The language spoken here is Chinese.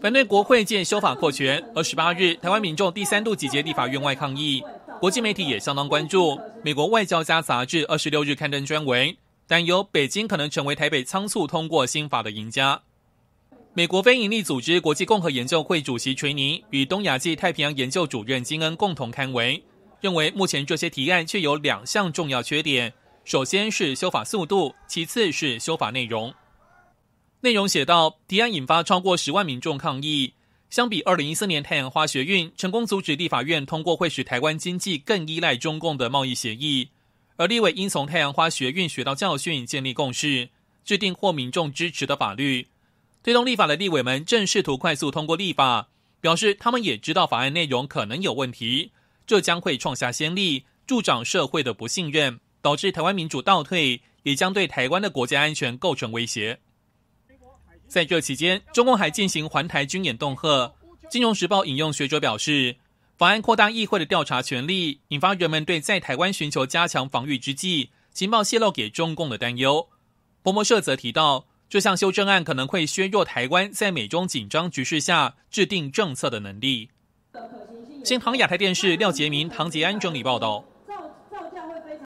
反对国会建修法扩权。二十八日，台湾民众第三度集结立法院外抗议，国际媒体也相当关注。美国外交家杂志二十六日刊登专文，担忧北京可能成为台北仓促通过新法的赢家。美国非营利组织国际共和研究会主席锤尼与东亚暨太平洋研究主任金恩共同刊文，认为目前这些提案却有两项重要缺点：首先是修法速度，其次是修法内容。内容写道：提案引发超过十万民众抗议。相比二零一四年太阳花学运，成功阻止立法院通过会使台湾经济更依赖中共的贸易协议，而立委应从太阳花学运学到教训，建立共识，制定获民众支持的法律。推动立法的立委们正试图快速通过立法，表示他们也知道法案内容可能有问题，这将会创下先例，助长社会的不信任，导致台湾民主倒退，也将对台湾的国家安全构成威胁。在这期间，中共还进行环台军演恫吓。金融时报引用学者表示，法案扩大议会的调查权力，引发人们对在台湾寻求加强防御之际，情报泄露给中共的担忧。彭摩社则提到，这项修正案可能会削弱台湾在美中紧张局势下制定政策的能力。新唐亚泰电视廖杰明、唐杰安整理报道。